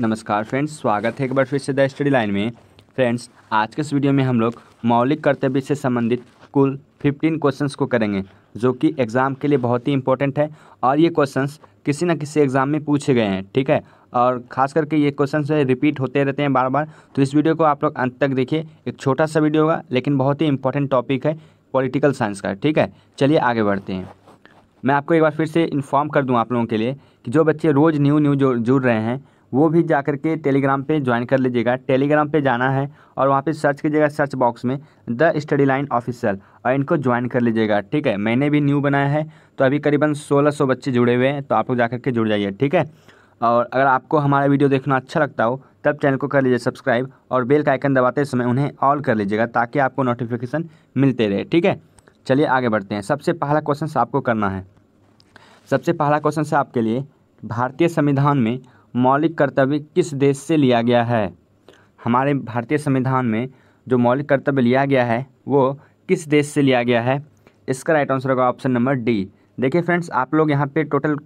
नमस्कार फ्रेंड्स स्वागत है एक बार फिर से द स्टडी लाइन में फ्रेंड्स आज के इस वीडियो में हम लोग मौलिक कर्तव्य से संबंधित कुल 15 क्वेश्चंस को करेंगे जो कि एग्ज़ाम के लिए बहुत ही इंपॉर्टेंट है और ये क्वेश्चंस किसी न किसी एग्ज़ाम में पूछे गए हैं ठीक है और ख़ास करके ये क्वेश्चन है रिपीट होते रहते हैं बार बार तो इस वीडियो को आप लोग अंत तक देखिए एक छोटा सा वीडियो होगा लेकिन बहुत ही इंपॉर्टेंट टॉपिक है पॉलिटिकल साइंस का ठीक है चलिए आगे बढ़ते हैं मैं आपको एक बार फिर से इन्फॉर्म कर दूं आप लोगों के लिए कि जो बच्चे रोज़ न्यू न्यू जुड़ रहे हैं वो भी जा कर के टेलीग्राम पे ज्वाइन कर लीजिएगा टेलीग्राम पे जाना है और वहाँ पे सर्च कीजिएगा सर्च बॉक्स में द स्टडी लाइन ऑफिसल और इनको ज्वाइन कर लीजिएगा ठीक है मैंने भी न्यू बनाया है तो अभी करीबन 1600 बच्चे जुड़े हुए हैं तो आप लोग जा के जुड़ जाइए ठीक है और अगर आपको हमारा वीडियो देखना अच्छा लगता हो तब चैनल को कर लीजिए सब्सक्राइब और बेल का आइकन दबाते समय उन्हें ऑल कर लीजिएगा ताकि आपको नोटिफिकेशन मिलते रहे ठीक है चलिए आगे बढ़ते हैं सबसे पहला क्वेश्चन आपको करना है सबसे पहला क्वेश्चन है आपके लिए भारतीय संविधान में मौलिक कर्तव्य किस देश से लिया गया है हमारे भारतीय संविधान में जो मौलिक कर्तव्य लिया गया है वो किस देश से लिया गया है इसका राइट आंसर होगा ऑप्शन नंबर डी देखिए फ्रेंड्स आप लोग यहाँ पे टोटल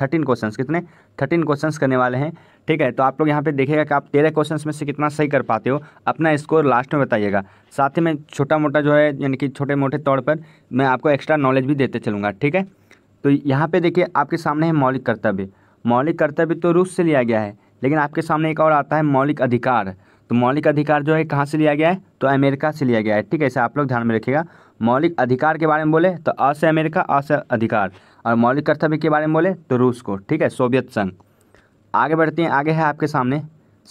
थर्टीन क्वेश्चन कितने थर्टीन क्वेश्चन करने वाले हैं ठीक है तो आप लोग यहाँ पे देखिएगा कि आप तेरह क्वेश्चन में से कितना सही कर पाते हो अपना स्कोर लास्ट में बताइएगा साथ ही में छोटा मोटा जो है यानी कि छोटे मोटे तौर पर मैं आपको एक्स्ट्रा नॉलेज भी देते चलूँगा ठीक है तो यहाँ पर देखिए आपके सामने है मौलिक कर्तव्य मौलिक कर्तव्य तो रूस से लिया गया है लेकिन आपके सामने एक और आता है मौलिक अधिकार तो मौलिक अधिकार जो है कहाँ से लिया गया है तो अमेरिका से लिया गया है ठीक है इसे आप लोग ध्यान में रखिएगा मौलिक अधिकार के बारे में बोले तो अ से अमेरिका अ से अधिकार और मौलिक कर्तव्य के बारे में बोले तो रूस को ठीक है सोवियत संघ आगे बढ़ते हैं आगे है आपके सामने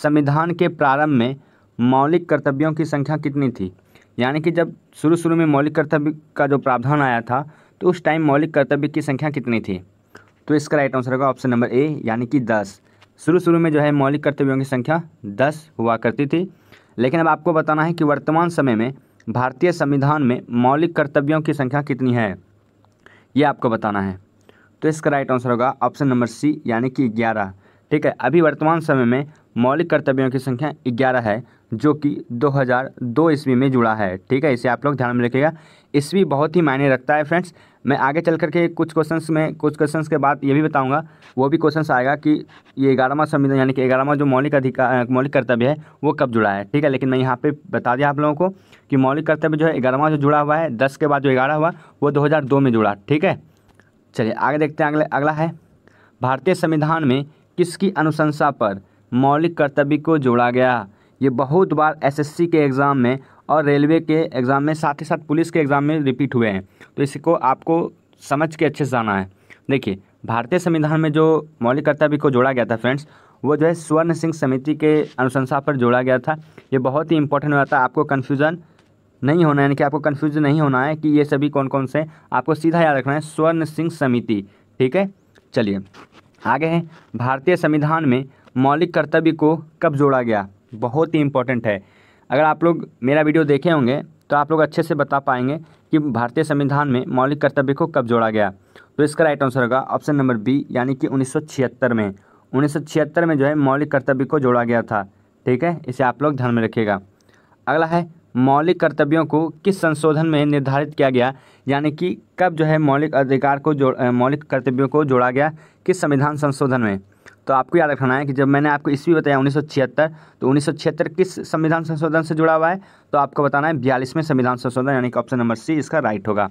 संविधान के प्रारंभ में मौलिक कर्तव्यों की संख्या कितनी थी यानी कि जब शुरू शुरू में मौलिक कर्तव्य का जो प्रावधान आया था तो उस टाइम मौलिक कर्तव्य की संख्या कितनी थी तो इसका राइट आंसर होगा ऑप्शन नंबर ए यानी कि दस शुरू शुरू में जो है मौलिक कर्तव्यों की संख्या दस हुआ करती थी लेकिन अब आपको बताना है कि वर्तमान समय में भारतीय संविधान में मौलिक कर्तव्यों की संख्या कितनी है ये आपको बताना है तो इसका राइट आंसर होगा ऑप्शन नंबर सी यानी कि ग्यारह ठीक है अभी वर्तमान समय में मौलिक कर्तव्यों की संख्या ग्यारह है जो कि 2002 ईस्वी में जुड़ा है ठीक है इसे आप लोग ध्यान में रखिएगा ईस्वी बहुत ही मायने रखता है फ्रेंड्स मैं आगे चल करके कुछ क्वेश्चंस में कुछ क्वेश्चंस के बाद ये भी बताऊंगा वो भी क्वेश्चंस आएगा कि ये ग्यारहवा संविधान यानी कि ग्यारहवा जो मौलिक अधिकार मौलिक कर्तव्य है वो कब जुड़ा है ठीक है लेकिन मैं यहाँ पे बता दिया आप लोगों को कि मौलिक कर्तव्य जो है ग्यारहवा जो जुड़ा हुआ है दस के बाद जो ग्यारह हुआ वो दो में जुड़ा ठीक है चलिए आगे देखते हैं अगले अगला है भारतीय संविधान में किसकी अनुशंसा पर मौलिक कर्तव्य को जोड़ा गया ये बहुत बार एसएससी के एग्ज़ाम में और रेलवे के एग्ज़ाम में साथ ही साथ पुलिस के एग्ज़ाम में रिपीट हुए हैं तो इसको आपको समझ के अच्छे से जाना है देखिए भारतीय संविधान में जो मौलिक कर्तव्य को जोड़ा गया था फ्रेंड्स वो जो है स्वर्ण सिंह समिति के अनुशंसा पर जोड़ा गया था ये बहुत ही इंपॉर्टेंट होता है आपको कन्फ्यूज़न नहीं होना है यानी कि आपको कन्फ्यूज नहीं होना है कि ये सभी कौन कौन से आपको सीधा याद रखना है स्वर्ण सिंह समिति ठीक है चलिए आगे हैं भारतीय संविधान में मौलिक कर्तव्य को कब जोड़ा गया बहुत ही इम्पोर्टेंट है अगर आप लोग मेरा वीडियो देखे होंगे तो आप लोग अच्छे से बता पाएंगे कि भारतीय संविधान में मौलिक कर्तव्य को कब जोड़ा गया तो इसका राइट आंसर होगा ऑप्शन नंबर बी यानी कि उन्नीस में उन्नीस में जो है मौलिक कर्तव्य को जोड़ा गया था ठीक है इसे आप लोग ध्यान में रखिएगा अगला है मौलिक कर्तव्यों को किस संशोधन में निर्धारित किया गया यानी कि कब जो है मौलिक अधिकार को जोड़ मौलिक कर्तव्यों को जोड़ा गया किस संविधान संशोधन में तो आपको याद रखना है कि जब मैंने आपको ईस्वी बताया उन्नीस तो उन्नीस किस संविधान संशोधन से जुड़ा हुआ है तो आपको बताना है बयालीसवें संविधान संशोधन यानी कि ऑप्शन नंबर सी इसका राइट होगा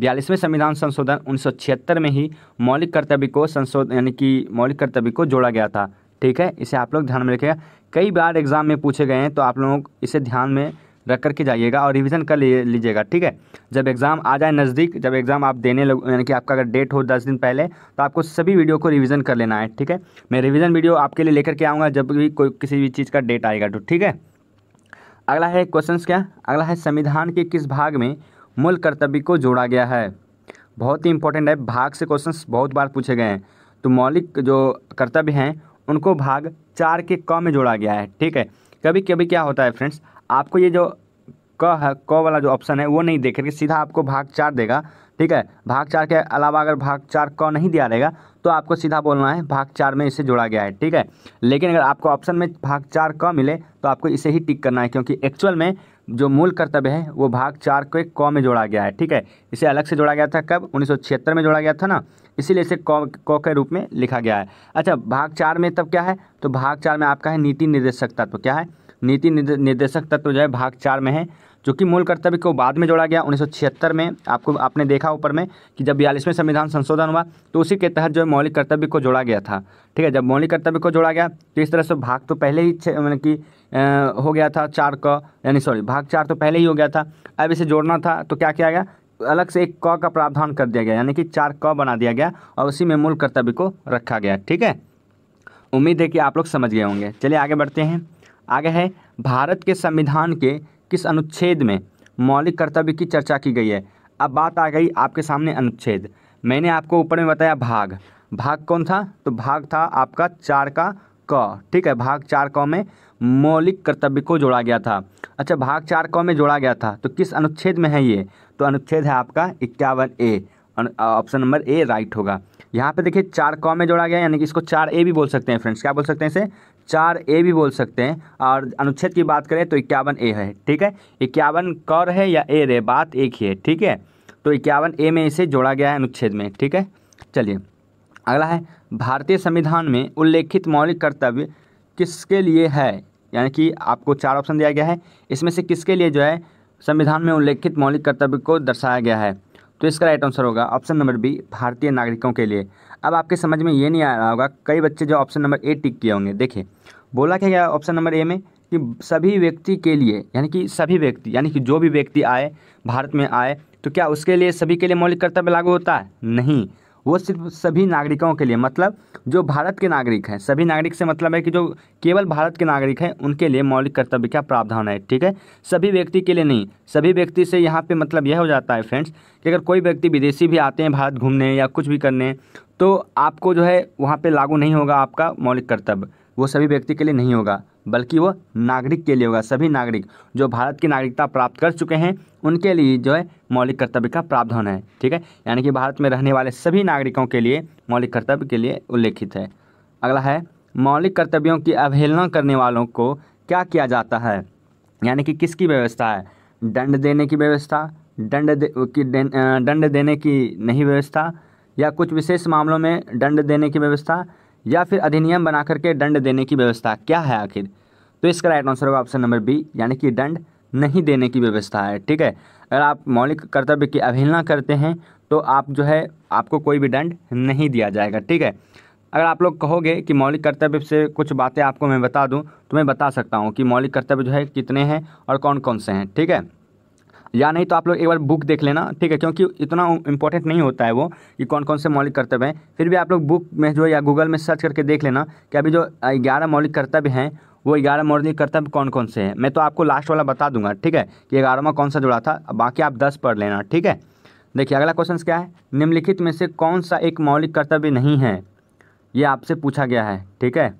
बयालीसवें संविधान संशोधन उन्नीस में ही मौलिक कर्तव्य को संशोधन यानी कि मौलिक कर्तव्य को जोड़ा गया था ठीक है इसे आप लोग ध्यान में रखिएगा कई बार एग्जाम में पूछे गए हैं तो आप लोग इसे ध्यान में रख करके जाइएगा और रिविज़न कर लीजिएगा ठीक है जब एग्ज़ाम आ जाए नज़दीक जब एग्ज़ाम आप देने लग यानी कि आपका अगर डेट हो दस दिन पहले तो आपको सभी वीडियो को रिविज़न कर लेना है ठीक है मैं रिविज़न वीडियो आपके लिए लेकर के आऊँगा जब भी कोई किसी भी चीज़ का डेट आएगा तो ठीक है अगला है क्वेश्चन क्या अगला है संविधान के किस भाग में मूल कर्तव्य को जोड़ा गया है बहुत ही इंपॉर्टेंट है भाग से क्वेश्चन बहुत बार पूछे गए हैं तो मौलिक जो कर्तव्य हैं उनको भाग चार के क में जोड़ा गया है ठीक है कभी कभी क्या होता है फ्रेंड्स आपको ये जो क है क वाला जो ऑप्शन है वो नहीं देख करके सीधा आपको भाग चार देगा ठीक है भाग चार के अलावा अगर भाग चार क नहीं दिया रहेगा तो आपको सीधा बोलना है भाग चार में इसे जोड़ा गया है ठीक है लेकिन अगर आपको ऑप्शन में भाग चार क मिले तो आपको इसे ही टिक करना है क्योंकि एक्चुअल में जो मूल कर्तव्य है वो भाग चार को एक कौ में जोड़ा गया है ठीक है इसे अलग से जोड़ा गया था कब उन्नीस में जोड़ा गया था ना इसीलिए इसे कौ कौ के रूप में लिखा गया है अच्छा भाग चार में तब क्या है तो भाग चार में आपका है नीति निर्देशक तत्व क्या है नीति निर्देशक तत्व जो है भाग चार में है जो कि मूल कर्तव्य को बाद में जोड़ा गया उन्नीस में आपको आपने देखा ऊपर में कि जब बयालीसवें संविधान संशोधन हुआ तो उसी के तहत जो है मौलिक कर्तव्य को जोड़ा गया था ठीक है जब मौलिक कर्तव्य को जोड़ा गया तो इस तरह से भाग तो पहले ही मतलब कि हो गया था चार क यानी सॉरी भाग चार तो पहले ही हो गया था अब इसे जोड़ना था तो क्या किया गया अलग से एक क का प्रावधान कर दिया गया यानी कि चार क बना दिया गया और उसी में मूल कर्तव्य को रखा गया ठीक है उम्मीद है कि आप लोग समझ गए होंगे चलिए आगे बढ़ते हैं आगे है भारत के संविधान के किस अनुच्छेद में मौलिक कर्तव्य की चर्चा की गई है अब बात आ गई आपके सामने अनुच्छेद मैंने आपको ऊपर में बताया भाग भाग कौन था तो भाग था आपका चार का क ठीक है भाग चार क में मौलिक कर्तव्य को जोड़ा गया था अच्छा भाग चार क में जोड़ा गया था तो किस अनुच्छेद में है ये तो अनुच्छेद है आपका इक्यावन A option number A right होगा यहाँ पे देखिए चार क में जोड़ा गया यानी कि इसको चार ए भी बोल सकते हैं फ्रेंड्स क्या बोल सकते हैं इसे चार ए भी बोल सकते हैं और अनुच्छेद की बात करें तो इक्यावन ए है ठीक है इक्यावन कर है या ए रे बात एक ही है ठीक है तो इक्यावन ए में इसे जोड़ा गया है अनुच्छेद में ठीक है चलिए अगला है भारतीय संविधान में उल्लेखित मौलिक कर्तव्य किसके लिए है यानी कि आपको चार ऑप्शन दिया गया है इसमें से किसके लिए जो है संविधान में उल्लेखित मौलिक कर्तव्य को दर्शाया गया है तो इसका राइट आंसर होगा ऑप्शन नंबर बी भारतीय नागरिकों के लिए अब आपके समझ में ये नहीं आ रहा होगा कई बच्चे जो ऑप्शन नंबर ए टिक किए होंगे देखिए बोला क्या गया ऑप्शन नंबर ए में कि सभी व्यक्ति के लिए यानी कि सभी व्यक्ति यानी कि जो भी व्यक्ति आए भारत में आए तो क्या उसके लिए सभी के लिए मौलिक कर्तव्य लागू होता है नहीं वो सिर्फ सभी नागरिकों के लिए मतलब जो भारत के नागरिक हैं सभी नागरिक से मतलब है कि जो केवल भारत के नागरिक हैं उनके लिए मौलिक कर्तव्य का प्रावधान है ठीक है सभी व्यक्ति के लिए नहीं सभी व्यक्ति से यहाँ पे मतलब यह हो जाता है फ्रेंड्स कि अगर कोई व्यक्ति विदेशी भी आते हैं भारत घूमने या कुछ भी करने तो आपको जो है वहाँ पर लागू नहीं होगा आपका मौलिक कर्तव्य वो सभी व्यक्ति के लिए नहीं होगा बल्कि वो नागरिक के लिए होगा सभी नागरिक जो भारत की नागरिकता प्राप्त कर चुके हैं उनके लिए जो है मौलिक कर्तव्य का प्रावधान है ठीक है यानी कि भारत में रहने वाले सभी नागरिकों के लिए मौलिक कर्तव्य के लिए उल्लेखित है अगला है मौलिक कर्तव्यों की अवहेलना करने वालों को क्या किया जाता है यानी कि किसकी व्यवस्था है दंड देने की व्यवस्था दंड दे, की दंड देने की नहीं व्यवस्था या कुछ विशेष मामलों में दंड देने की व्यवस्था या फिर अधिनियम बना करके दंड देने की व्यवस्था क्या है आखिर तो इसका राइट आंसर होगा ऑप्शन नंबर बी यानी कि दंड नहीं देने की व्यवस्था है ठीक है अगर आप मौलिक कर्तव्य की अवहेलना करते हैं तो आप जो है आपको कोई भी दंड नहीं दिया जाएगा ठीक है अगर आप लोग कहोगे कि मौलिक कर्तव्य से कुछ बातें आपको मैं बता दूं तो मैं बता सकता हूं कि मौलिक कर्तव्य जो है कितने हैं और कौन कौन से हैं ठीक है या नहीं तो आप लोग एक बार बुक देख लेना ठीक है क्योंकि इतना इंपॉर्टेंट नहीं होता है वो कि कौन कौन से मौलिक कर्तव्य हैं फिर भी आप लोग बुक में जो या गूगल में सर्च करके देख लेना कि अभी जो ग्यारह मौलिक कर्तव्य हैं वो ग्यारह मौलिक कर्तव्य कौन कौन से हैं मैं तो आपको लास्ट वाला बता दूंगा ठीक है कि ग्यारहवा कौन सा जुड़ा था बाकी आप दस पढ़ लेना ठीक है देखिए अगला क्वेश्चन क्या है निम्नलिखित में से कौन सा एक मौलिक कर्तव्य नहीं है ये आपसे पूछा गया है ठीक है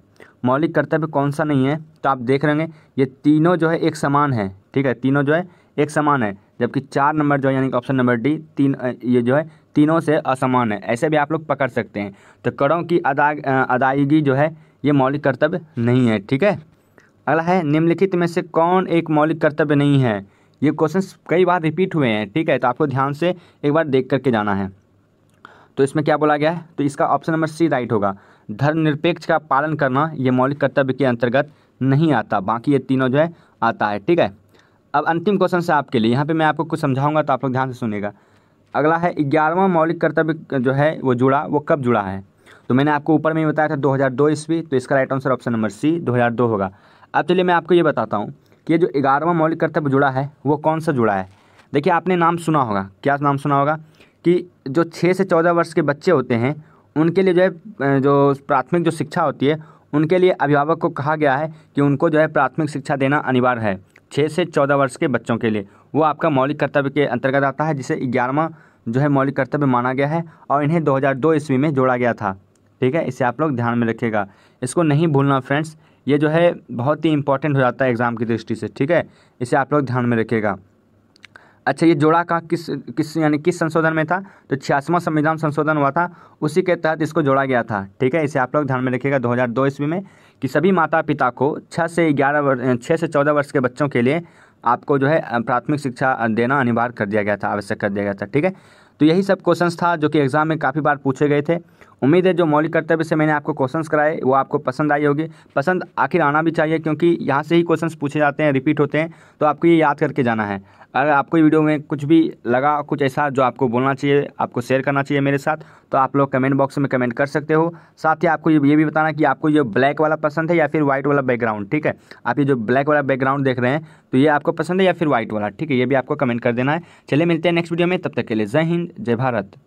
मौलिक कर्तव्य कौन सा नहीं है तो आप देख रहे हैं ये तीनों जो है एक समान है ठीक है तीनों जो है एक समान है जबकि चार नंबर जो है यानी कि ऑप्शन नंबर डी तीन ये जो है तीनों से असमान है ऐसे भी आप लोग पकड़ सकते हैं तो करों की अदा अदायगी जो है ये मौलिक कर्तव्य नहीं है ठीक है अगला है निम्नलिखित में से कौन एक मौलिक कर्तव्य नहीं है ये क्वेश्चन कई बार रिपीट हुए हैं ठीक है तो आपको ध्यान से एक बार देख करके जाना है तो इसमें क्या बोला गया है तो इसका ऑप्शन नंबर सी राइट होगा धर्मनिरपेक्ष का पालन करना ये मौलिक कर्तव्य के अंतर्गत नहीं आता बाकी ये तीनों जो है आता है ठीक है अब अंतिम क्वेश्चन से आपके लिए यहाँ पे मैं आपको कुछ समझाऊंगा तो आप लोग ध्यान से सुनेगा अगला है ग्यारहवा मौलिक कर्तव्य जो है वो जुड़ा वो कब जुड़ा है तो मैंने आपको ऊपर में बताया था 2002 ईस्वी तो इसका right answer option number C 2002 होगा अब चलिए मैं आपको ये बताता हूँ कि ये जो ग्यारहवा मौलिक कर्तव्य जुड़ा है वो कौन सा जुड़ा है देखिए आपने नाम सुना होगा क्या नाम सुना होगा कि जो छः से चौदह वर्ष के बच्चे होते हैं उनके लिए जो है जो प्राथमिक जो शिक्षा होती है उनके लिए अभिभावक को कहा गया है कि उनको जो है प्राथमिक शिक्षा देना अनिवार्य है छः से चौदह वर्ष के बच्चों के लिए वो आपका मौलिक कर्तव्य के अंतर्गत आता है जिसे ग्यारहवा जो है मौलिक कर्तव्य माना गया है और इन्हें 2002 ईस्वी में जोड़ा गया था ठीक है इसे आप लोग ध्यान में रखिएगा इसको नहीं भूलना फ्रेंड्स ये जो है बहुत ही इंपॉर्टेंट हो जाता है एग्ज़ाम की दृष्टि से ठीक है इसे आप लोग ध्यान में रखिएगा अच्छा ये जोड़ा का किस किस यानी किस संशोधन में था तो छियासवा संविधान संशोधन हुआ था उसी के तहत इसको जोड़ा गया था ठीक है इसे आप लोग ध्यान में रखिएगा 2002 ईस्वी में कि सभी माता पिता को छः से ग्यारह वर्ष छः से चौदह वर्ष के बच्चों के लिए आपको जो है प्राथमिक शिक्षा देना अनिवार्य कर दिया गया था आवश्यक कर दिया गया था ठीक है तो यही सब क्वेश्चंस था जो कि एग्ज़ाम में काफ़ी बार पूछे गए थे उम्मीद है जो मौलिक कर्तव्य से मैंने आपको क्वेश्चंस कराए वो आपको पसंद आई होगी पसंद आखिर आना भी चाहिए क्योंकि यहाँ से ही क्वेश्चंस पूछे जाते हैं रिपीट होते हैं तो आपको ये याद करके जाना है अगर आपको वीडियो में कुछ भी लगा कुछ ऐसा जो आपको बोलना चाहिए आपको शेयर करना चाहिए मेरे साथ तो आप लोग कमेंट बॉक्स में कमेंट कर सकते हो साथ ही आपको ये भी बताना कि आपको ये ब्लैक वाला पसंद है या फिर व्हाइट वाला बैकग्राउंड ठीक है आप ये जो ब्लैक वाला बैकग्राउंड देख रहे हैं तो ये आपको पसंद है या फिर व्हाइट वाला ठीक है ये भी आपको कमेंट कर देना है चलिए मिलते हैं नेक्स्ट वीडियो में तब तक के लिए जय हिंद जय भारत